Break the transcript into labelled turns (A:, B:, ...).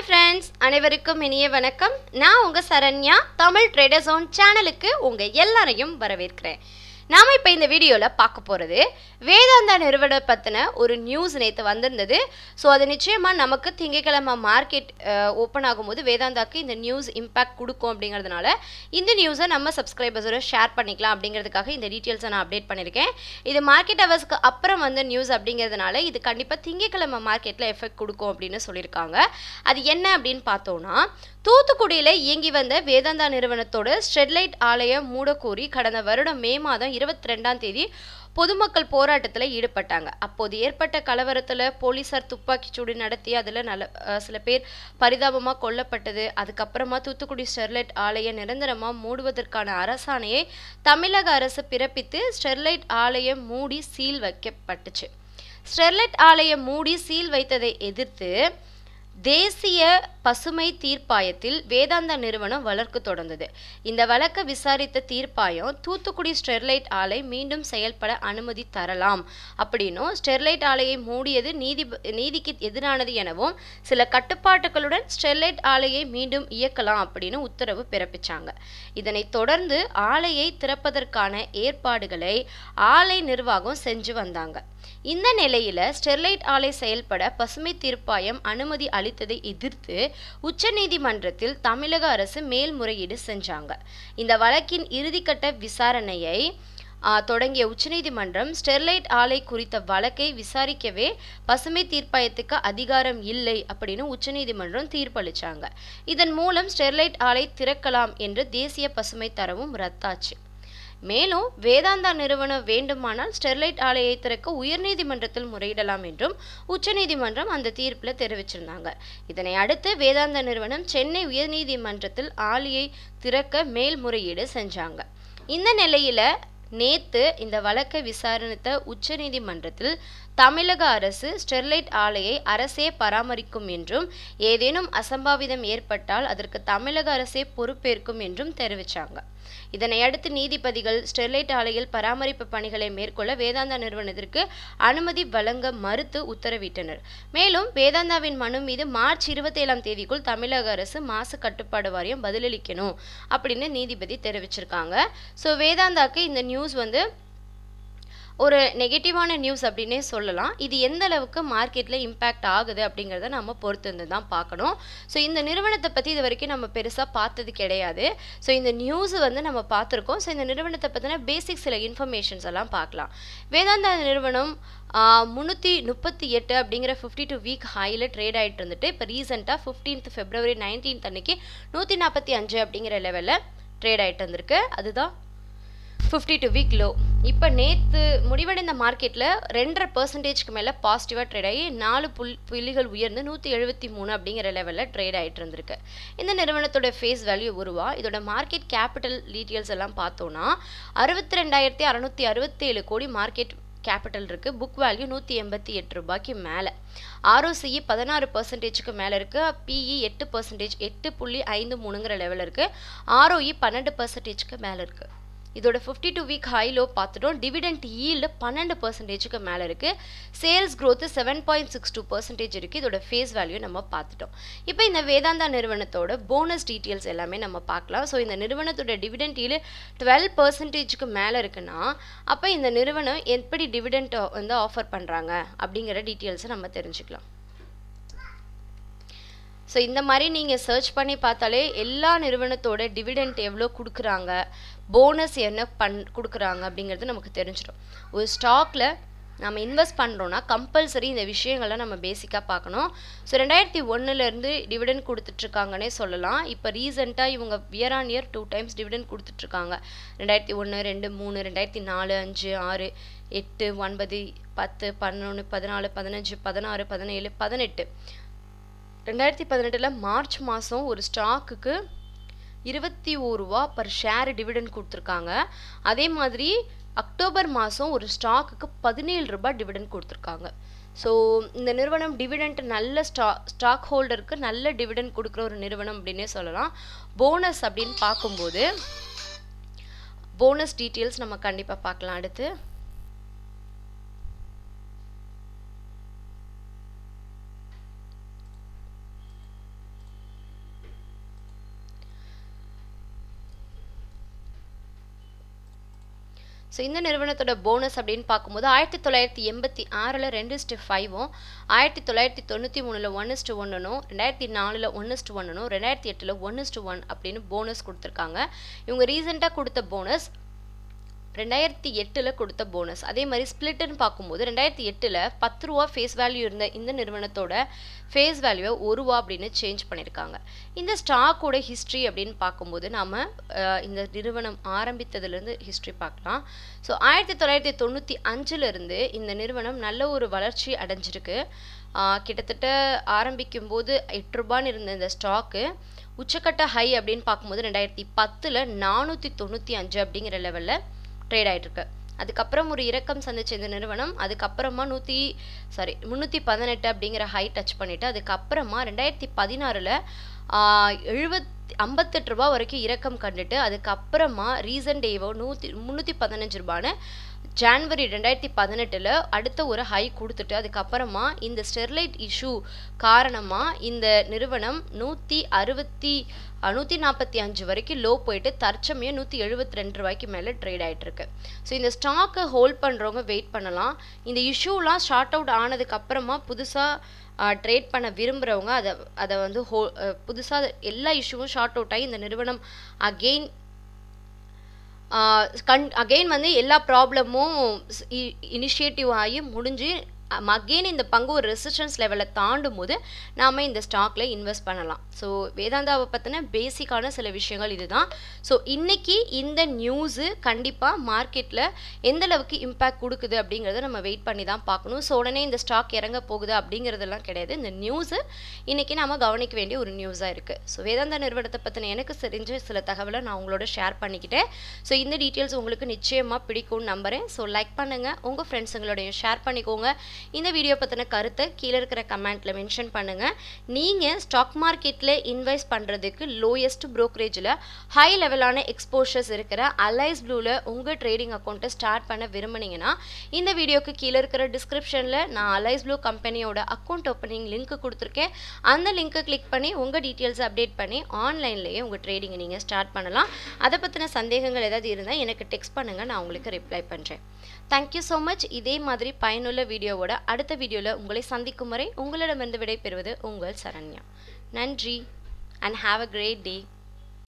A: hi friends அனைவருக்கும் இனிய வணக்கம் நான் உங்கள் சரண்யா தமிழ் ட்ரேடர்ஸ் ஓன் சேனலுக்கு உங்கள் எல்லாரையும் வரவேற்கிறேன் நாம் இப்போ இந்த வீடியோவில் பார்க்க போகிறது வேதாந்தா நிறுவனம் பற்றின ஒரு நியூஸ் நேற்று வந்திருந்தது ஸோ அது நிச்சயமாக நமக்கு திங்கக்கிழமை மார்க்கெட் ஓப்பன் ஆகும்போது வேதாந்தாக்கு இந்த நியூஸ் இம்பேக்ட் கொடுக்கும் அப்படிங்கிறதுனால இந்த நியூஸை நம்ம சப்ஸ்கிரைபர்ஸோட ஷேர் பண்ணிக்கலாம் அப்படிங்கிறதுக்காக இந்த டீட்டெயில்ஸை நான் அப்டேட் பண்ணியிருக்கேன் இது மார்க்கெட் அவர்ஸ்க்கு அப்புறம் வந்த நியூஸ் அப்படிங்கிறதுனால இது கண்டிப்பாக திங்கக்கிழமை மார்க்கெட்டில் எஃபெக்ட் கொடுக்கும் அப்படின்னு சொல்லியிருக்காங்க அது என்ன அப்படின்னு பார்த்தோன்னா தூத்துக்குடியில் இயங்கி வந்த வேதாந்தா நிறுவனத்தோட ஸ்டெர்லைட் ஆலயம் மூடக்கோரி கடந்த வருடம் மே மாதம் இருபத்தி ரெண்டாம் தேதி பொதுமக்கள் போராட்டத்தில் ஈடுபட்டாங்க அப்போது ஏற்பட்ட கலவரத்தில் போலீஸார் துப்பாக்கிச்சூடு நடத்தி அதில் நல்ல சில பேர் பரிதாபமாக கொல்லப்பட்டது அதுக்கப்புறமா தூத்துக்குடி ஸ்டெர்லைட் ஆலையை நிரந்தரமாக மூடுவதற்கான அரசாணையை தமிழக அரசு பிறப்பித்து ஸ்டெர்லைட் ஆலையை மூடி சீல் வைக்கப்பட்டுச்சு ஸ்டெர்லைட் ஆலையை மூடி சீல் வைத்ததை எதிர்த்து தேசிய பசுமை தீர்ப்பாயத்தில் வேதாந்தா நிறுவனம் வழக்கு தொடர்ந்தது இந்த வழக்கை விசாரித்த தீர்ப்பாயம் தூத்துக்குடி ஸ்டெர்லைட் ஆலை மீண்டும் செயல்பட அனுமதி தரலாம் அப்படின்னும் ஸ்டெர்லைட் ஆலையை மூடியது நீதி நீதிக்கு எதிரானது எனவும் சில கட்டுப்பாட்டுகளுடன் ஸ்டெர்லைட் ஆலையை மீண்டும் இயக்கலாம் அப்படின்னு உத்தரவு பிறப்பிச்சாங்க இதனைத் தொடர்ந்து ஆலையை திறப்பதற்கான ஏற்பாடுகளை ஆலை நிர்வாகம் செஞ்சு வந்தாங்க இந்த நிலையில ஸ்டெர்லைட் ஆலை செயல்பட பசுமை தீர்ப்பாயம் அனுமதி அளி அளித்ததை எதிர்த்து உச்சநீதிமன்றத்தில் தமிழக அரசு மேல்முறையீடு செஞ்சாங்க இந்த வழக்கின் இறுதிக்கட்ட விசாரணையை தொடங்கிய உச்சநீதிமன்றம் ஸ்டெர்லைட் ஆலை குறித்த வழக்கை விசாரிக்கவே பசுமை தீர்ப்பாயத்துக்கு அதிகாரம் இல்லை அப்படின்னு உச்சநீதிமன்றம் தீர்ப்பளிச்சாங்க இதன் மூலம் ஸ்டெர்லைட் ஆலை திறக்கலாம் என்று தேசிய பசுமை தரவும் ரத்தாச்சு மேலும் வேதாந்தா நிறுவனம் வேண்டுமானால் ஸ்டெர்லைட் ஆலையை திறக்க உயர்நீதிமன்றத்தில் முறையிடலாம் என்றும் உச்சநீதிமன்றம் அந்த தீர்ப்பில் தெரிவிச்சிருந்தாங்க இதனை அடுத்து வேதாந்தா நிறுவனம் சென்னை உயர்நீதிமன்றத்தில் ஆலையை திறக்க மேல்முறையீடு செஞ்சாங்க இந்த நிலையில நேத்து இந்த வழக்கை விசாரணைத்த உச்சநீதிமன்றத்தில் தமிழக அரசு ஸ்டெர்லைட் ஆலையை அரசே பராமரிக்கும் என்றும் ஏதேனும் அசம்பாவிதம் ஏற்பட்டால் அதற்கு தமிழக அரசே பொறுப்பேற்கும் என்றும் தெரிவித்தாங்க இதனையடுத்து நீதிபதிகள் ஸ்டெர்லைட் ஆலையில் பராமரிப்பு பணிகளை மேற்கொள்ள வேதாந்தா நிறுவனத்திற்கு அனுமதி வழங்க மறுத்து உத்தரவிட்டனர் மேலும் வேதாந்தாவின் மனு மீது மார்ச் இருபத்தேழாம் தேதிக்குள் தமிழக அரசு மாசு கட்டுப்பாடு வாரியம் பதிலளிக்கணும் அப்படின்னு நீதிபதி தெரிவிச்சிருக்காங்க ஸோ வேதாந்தாக்கு இந்த நியூஸ் வந்து ஒரு நெகட்டிவான நியூஸ் அப்படின்னே சொல்லலாம் இது எந்த அளவுக்கு மார்க்கெட்டில் இம்பேக்ட் ஆகுது அப்படிங்கிறத நம்ம பொறுத்து வந்து தான் பார்க்கணும் ஸோ இந்த நிறுவனத்தை பற்றி இது வரைக்கும் நம்ம பெருசாக பார்த்தது கிடையாது ஸோ இந்த நியூஸ் வந்து நம்ம பார்த்துருக்கோம் ஸோ இந்த நிறுவனத்தை பற்றின பேசிக் சில இன்ஃபர்மேஷன்ஸ் எல்லாம் பார்க்கலாம் வேதாந்தா நிறுவனம் முந்நூற்றி முப்பத்தி எட்டு அப்படிங்கிற ஃபிஃப்டி டூ வீக் ஹையில் ட்ரேட் ஆகிட்டு இருந்துட்டு இப்போ ரீசெண்டாக ஃபிஃப்டீன்த் ஃபெப்ரவரி நைன்டீன்த் அன்னைக்கு நூற்றி நாற்பத்தி அஞ்சு அப்படிங்கிற லெவலில் ட்ரேட் ஆகிட்டு வந்திருக்கு அதுதான் ஃபிஃப்டி டூ வீக் லோ இப்போ நேற்று முடிவடைந்த மார்க்கெட்டில் ரெண்டரை பர்சன்டேஜ்க்கு மேலே பாசிட்டிவாக ட்ரேட் ஆகி நாலு புல் புள்ளிகள் உயர்ந்து நூற்றி எழுபத்தி மூணு அப்படிங்கிற லெவலில் ட்ரேட் ஆகிட்டு இருந்திருக்கு இந்த நிறுவனத்தோட ஃபேஸ் வேல்யூ உருவா இதோட மார்க்கெட் கேபிட்டல் டீட்டெயில்ஸ் எல்லாம் பார்த்தோன்னா அறுபத்தி ரெண்டாயிரத்தி அறநூற்றி அறுபத்தேழு கோடி மார்க்கெட் கேபிட்டல் இருக்குது புக் வேல்யூ நூற்றி எண்பத்தி எட்டு ரூபாய்க்கு மேலே ஆர்ஓசிஇ பதினாறு பர்சன்டேஜுக்கு மேலே இருக்குது பிஇ e எட்டு பர்சன்டேஜ் எட்டு புள்ளி ஐந்து மூணுங்கிற லெவலில் இருக்குது ஆர்ஓஇ e பன்னெண்டு பர்சன்டேஜுக்கு மேலே இருக்குது இதோட ஃபிஃப்டி டூ வீக் ஹை பார்த்துட்டோம் டிவிடெண்ட் ஈல்டு பன்னெண்டு பர்சன்டேஜுக்கு மேலே இருக்குது sales growth seven point six two percentage இருக்குது இதோட ஃபேஸ் வேல்யூ நம்ம பார்த்துட்டோம் இப்போ இந்த வேதாந்தா நிறுவனத்தோட போனஸ் டீட்டெயில்ஸ் எல்லாமே நம்ம பார்க்கலாம் ஸோ இந்த நிறுவனத்தோட டிவிடெண்ட் ஈல்டு டுவெல் பர்சன்டேஜுக்கு மேலே இருக்குன்னா அப்போ இந்த நிறுவனம் எப்படி டிவிடெண்ட் வந்து ஆஃபர் பண்ணுறாங்க அப்படிங்கிற டீட்டெயில்ஸை நம்ம தெரிஞ்சுக்கலாம் ஸோ இந்த மாதிரி நீங்கள் சர்ச் பண்ணி பார்த்தாலே எல்லா நிறுவனத்தோட டிவிடெண்ட் எவ்வளோ கொடுக்குறாங்க போனஸ் என்ன பண் கொடுக்குறாங்க அப்படிங்கிறது நமக்கு தெரிஞ்சிடும் ஒரு ஸ்டாக்கில் நம்ம இன்வெஸ்ட் பண்ணுறோன்னா கம்பல்சரி இந்த விஷயங்கள்லாம் நம்ம பேசிக்காக பார்க்கணும் ஸோ ரெண்டாயிரத்தி ஒன்றுலேருந்து டிவிடெண்ட் கொடுத்துட்ருக்காங்கன்னே சொல்லலாம் இப்போ ரீசெண்டாக இவங்க year on year two times dividend கொடுத்துட்ருக்காங்க ரெண்டாயிரத்தி ஒன்று ரெண்டு மூணு ரெண்டாயிரத்தி நாலு அஞ்சு ஆறு எட்டு ஒன்பது பத்து பதினொன்று பதினாலு பதினஞ்சு பதினாறு பதினேழு பதினெட்டு ரெண்டாயிரத்தி பதினெட்டில் மார்ச் மாதம் ஒரு ஸ்டாக்குக்கு இருபத்தி ஓரூவா பர் ஷேர் டிவிடெண்ட் கொடுத்துருக்காங்க அதே மாதிரி அக்டோபர் மாதம் ஒரு ஸ்டாக்குக்கு பதினேழு ரூபாய் டிவிடெண்ட் கொடுத்துருக்காங்க ஸோ இந்த நிறுவனம் டிவிடெண்ட் நல்ல ஸ்டா ஸ்டாக் ஹோல்டருக்கு நல்ல டிவிடெண்ட் கொடுக்குற ஒரு நிறுவனம் அப்படின்னே சொல்லலாம் போனஸ் அப்படின்னு பார்க்கும்போது போனஸ் டீட்டெயில்ஸ் நம்ம கண்டிப்பாக பார்க்கலாம் அடுத்து ஸோ இந்த நிறுவனத்தோட போனஸ் அப்படின்னு பார்க்கும்போது ஆயிரத்தி தொள்ளாயிரத்தி எண்பத்தி ஆறில் ரெண்டு இஸ்டு ஃபைவும் ஆயிரத்தி தொள்ளாயிரத்தி தொண்ணூற்றி மூணில் ஒன் இஸ்டு ஒன்றுனும் ரெண்டாயிரத்தி நாலில் ஒன் இஸ்டு ஒன்றுனும் ரெண்டாயிரத்தி எட்டில் ஒன் இஸ்டு ஒன் அப்படின்னு போனஸ் கொடுத்துருக்காங்க இவங்க ரீசெண்டாக கொடுத்த போனஸ் ரெண்டாயிரத்தி எட்டில் கொடுத்த போனஸ் அதே மாதிரி ஸ்பிளிட்னு பார்க்கும்போது ரெண்டாயிரத்தி எட்டில் பத்து ரூபா ஃபேஸ் வேல்யூ இருந்த இந்த நிறுவனத்தோட ஃபேஸ் வேல்யூவை ஒரு ரூபா அப்படின்னு சேஞ்ச் பண்ணியிருக்காங்க இந்த ஸ்டாக்கோட ஹிஸ்ட்ரி அப்படின்னு பார்க்கும்போது நாம் இந்த நிறுவனம் ஆரம்பித்ததுலேருந்து ஹிஸ்ட்ரி பார்க்கலாம் ஸோ ஆயிரத்தி தொள்ளாயிரத்தி தொண்ணூற்றி அஞ்சுலேருந்து இந்த நிறுவனம் நல்ல ஒரு வளர்ச்சி அடைஞ்சிருக்கு கிட்டத்தட்ட ஆரம்பிக்கும் போது எட்டு இருந்த இந்த ஸ்டாக்கு உச்சக்கட்ட ஹை அப்படின்னு பார்க்கும்போது ரெண்டாயிரத்தி பத்தில் நானூற்றி தொண்ணூற்றி அஞ்சு அப்படிங்கிற லெவலில் ட்ரேட் ஆகிட்டுருக்கு அதுக்கப்புறம் ஒரு இறக்கம் சந்திச்ச இந்த நிறுவனம் அதுக்கப்புறமா நூற்றி சாரி முந்நூற்றி பதினெட்டு அப்படிங்கிற ஹை டச் பண்ணிவிட்டு அதுக்கப்புறமா ரெண்டாயிரத்தி பதினாறில் எழுபத் ஐம்பத்தெட்டு ரூபா வரைக்கும் இறக்கம் கண்டுட்டு அதுக்கப்புறமா ரீசன்ட் டேவோ நூற்றி முந்நூற்றி பதினஞ்சு ரூபான்னு ஜான்வரி ரெண்டாயிரத்தி பதினெட்டில் அடுத்த ஒரு ஹை கொடுத்துட்டு அதுக்கப்புறமா இந்த ஸ்டெர்லைட் இஷ்யூ காரணமாக இந்த நிறுவனம் நூற்றி அறுபத்தி நூற்றி நாற்பத்தி அஞ்சு வரைக்கும் லோ போயிட்டு தற்சமையே நூற்றி எழுபத்தி ரெண்டு ரூபாய்க்கு மேலே ட்ரேட் ஆகிட்டுருக்கு ஸோ இந்த ஸ்டாக்கை ஹோல்ட் பண்ணுறவங்க வெயிட் பண்ணலாம் இந்த இஷ்யூலாம் ஷார்ட் அவுட் ஆனதுக்கப்புறமா புதுசாக ட்ரேட் பண்ண விரும்புகிறவங்க அதை அதை வந்து ஹோ புதுசாக எல்லா இஷ்யூவும் ஷார்ட் அவுட் ஆகி இந்த நிறுவனம் அகெயின் கண் அகெயின் வந்து எல்லா ப்ராப்ளமும் இனிஷியேட்டிவ் ஆகி முடிஞ்சு அகெயின் இந்த பங்கு ஒரு ரெசிஸ்டன்ஸ் லெவலை தாண்டும் போது நாம் இந்த ஸ்டாக்கில் இன்வெஸ்ட் பண்ணலாம் ஸோ வேதாந்தாவை பற்றின பேசிக்கான சில விஷயங்கள் இதுதான் ஸோ இன்றைக்கி இந்த நியூஸு கண்டிப்பாக மார்க்கெட்டில் எந்த அளவுக்கு இம்பேக்ட் கொடுக்குது அப்படிங்கிறத நம்ம வெயிட் பண்ணி தான் பார்க்கணும் ஸோ உடனே இந்த ஸ்டாக் இறங்க போகுது அப்படிங்கிறதெல்லாம் கிடையாது இந்த நியூஸு இன்றைக்கி நாம் கவனிக்க வேண்டிய ஒரு நியூஸாக இருக்குது ஸோ வேதாந்தா நிறுவனத்தை பற்றின எனக்கு தெரிஞ்ச சில தகவலை நான் உங்களோட ஷேர் பண்ணிக்கிட்டேன் ஸோ இந்த டீட்டெயில்ஸ் உங்களுக்கு நிச்சயமாக பிடிக்கும்னு நம்புகிறேன் ஸோ லைக் பண்ணுங்கள் உங்கள் ஃப்ரெண்ட்ஸுங்களோடையும் ஷேர் பண்ணிக்கோங்க இந்த வீடியோ பற்றின கருத்தை கீழே இருக்கிற கமெண்ட்டில் மென்ஷன் பண்ணுங்கள் நீங்கள் ஸ்டாக் மார்க்கெட்டில் இன்வெஸ்ட் பண்ணுறதுக்கு லோயஸ்ட் ப்ரோக்கரேஜில் ஹை லெவலான எக்ஸ்போஷர்ஸ் இருக்கிற அலைஸ் ப்ளூவில் உங்கள் ட்ரேடிங் அக்கௌண்ட்டை ஸ்டார்ட் பண்ண விரும்புனீங்கன்னா இந்த வீடியோக்கு கீழே இருக்கிற டிஸ்கிரிப்ஷனில் நான் அலைஸ் ப்ளூ கம்பெனியோட அக்கௌண்ட் ஓப்பனிங் லிங்க் கொடுத்துருக்கேன் அந்த லிங்க்கை கிளிக் பண்ணி உங்கள் டீட்டெயில்ஸ் அப்டேட் பண்ணி ஆன்லைன்லேயே உங்கள் ட்ரேடிங்கை நீங்கள் ஸ்டார்ட் பண்ணலாம் அதை பற்றின சந்தேகங்கள் ஏதாவது இருந்தால் எனக்கு டெக்ஸ்ட் பண்ணுங்கள் நான் உங்களுக்கு ரிப்ளை பண்ணுறேன் தேங்க்யூ ஸோ மச் இதே மாதிரி பயனுள்ள வீடியோவோட வீடியோவோட அடுத்த வீடியோவில் உங்களை சந்திக்கும் வரை உங்களிடமிருந்து விடை பெறுவது உங்கள் சரண்யா நன்றி and have a great day